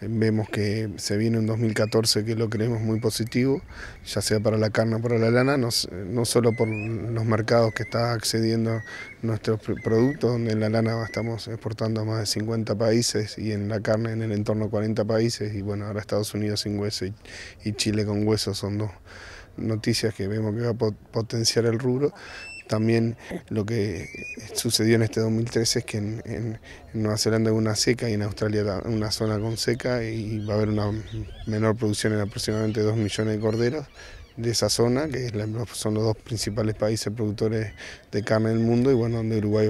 Vemos que se viene un 2014 que lo creemos muy positivo, ya sea para la carne o para la lana, no, solo por los mercados que está accediendo nuestros productos, donde en la lana estamos exportando a más de 50 países y en la carne en el entorno 40 países, y bueno, ahora Estados Unidos sin hueso y Chile con hueso son dos noticias que vemos que va a potenciar el rubro también lo que sucedió en este 2013 es que en, Nueva Zelanda hubo una seca y en Australia una zona con seca y va a haber una menor producción en aproximadamente 2 millones de corderos de esa zona, que son los dos principales países productores de carne del mundo y bueno, donde Uruguay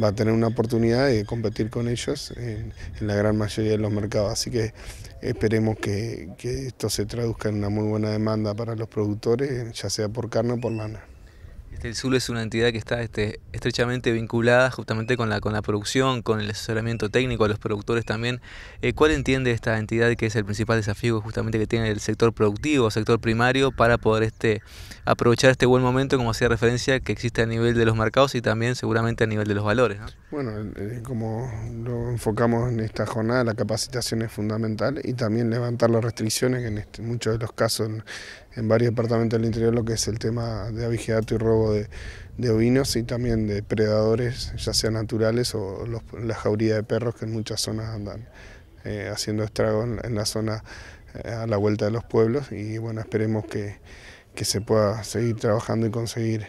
va, a tener una oportunidad de competir con ellos en, la gran mayoría de los mercados. Así que esperemos que, que esto se traduzca en una muy buena demanda para los productores, ya sea por carne o por lana. Este, el Zulu es una entidad que está este, estrechamente vinculada justamente con la, con la producción, con el asesoramiento técnico a los productores también. Eh, ¿Cuál entiende esta entidad que es el principal desafío justamente que tiene el sector productivo, sector primario, para poder este, aprovechar este buen momento, como hacía referencia, que existe a nivel de los mercados y también seguramente a nivel de los valores? Bueno, eh, eh, como lo enfocamos en esta jornada, la capacitación es fundamental y también levantar las restricciones que en muchos de los casos en, varios departamentos del interior lo que es el tema de abigeato y robo de, ovinos y también de predadores, ya sean naturales o la jauría de perros que en muchas zonas andan eh, haciendo estragos en, la zona eh, a la vuelta de los pueblos y bueno, esperemos que, se pueda seguir trabajando y conseguir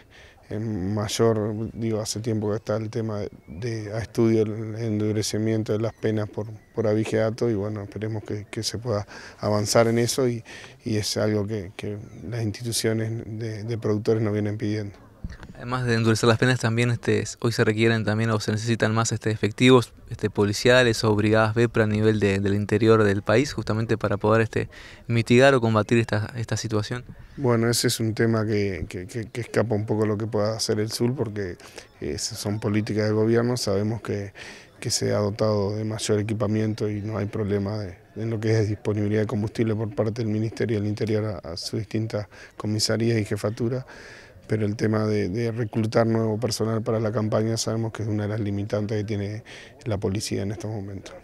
en mayor, digo, hace tiempo que está el tema de, estudio el endurecimiento de las penas por, por abigeato y bueno, esperemos que, se pueda avanzar en eso y, es algo que, las instituciones de, de productores nos vienen pidiendo. Además de endurecer las penas, también este, hoy se requieren también o se necesitan más este, efectivos este, policiales o brigadas BEPRA a nivel del interior del país, justamente para poder mitigar o combatir esta, situación. Bueno, ese es un tema que, escapa un poco lo que pueda hacer el sur, porque eh, son políticas de gobierno, sabemos que, se ha dotado de mayor equipamiento y no hay problema en lo que es disponibilidad de combustible por parte del Ministerio del Interior a sus distintas comisarías y jefaturas pero el tema de, reclutar nuevo personal para la campaña sabemos que es una de las limitantes que tiene la policía en estos momentos.